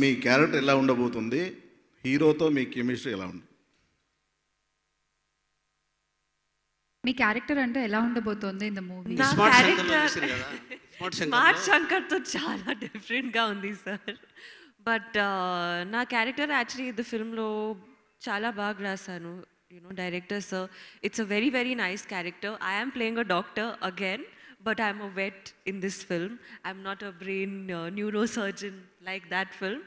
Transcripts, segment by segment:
మీ character ఎలా ఉండబోతుంది హీరోతో మీ కెమిస్ట్రీ ఎలా ఉంది మీ క్యారెక్టర్ అంటే ఎలా ఉండబోతోంది in the movie smart Shankar తో శంకర్తో చాలా గా ఉంది సార్ బట్ నా క్యారెక్టర్ యాక్చువల్లీ ఇది ఫిల్మ్లో చాలా బాగా రాశాను you know director sir it's a very very nice character I'm playing a doctor again but I'm a vet in this film. I'm not a brain uh, neurosurgeon like that film.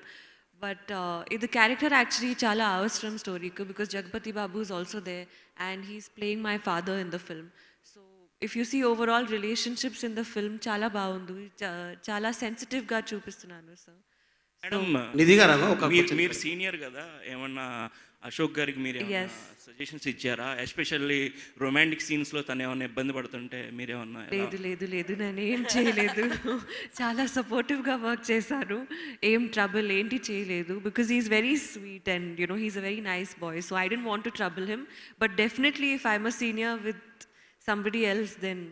But uh, the character actually chala from story because Jagpati Babu is also there and he's playing my father in the film. So if you see overall relationships in the film, chala baundu, chala sensitive ga chupistunanu, sir. Madam Nidhi garu మీరు senior కదా ఏమన్నా అశోక్ గారికి మీరు suggestions ఇచ్చారా especially romantic సీన్స్లో తను ఏమైనా ఇబ్బంది పడుతుంటే మీరేమన్నా లేదు లేదు లేదు నేను ఏం చేయలేదు చాలా సపోర్టివ్గా వర్క్ చేశాను ఏం ట్రబుల్ ఏంటి చేయలేదు because is very sweet and you know he's a very nice boy so I don't want to trouble him but definitely if I'm a senior with somebody else then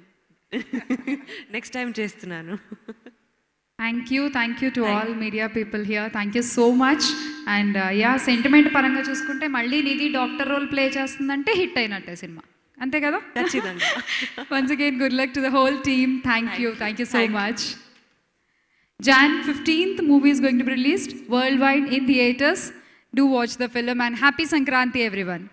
next time చేస్తున్నాను Thank you, thank you to all media people here. Thank you so much. And uh, yeah, sentiment paranga chusukunte malli nidi doctor role play chestunnante hit ayinatte cinema. Ante kada? Once again good luck to the whole team. Thank, you. Thank you so much. Jan 15th movie is going to be released worldwide in theaters. Do watch the film and happy Sankranti everyone.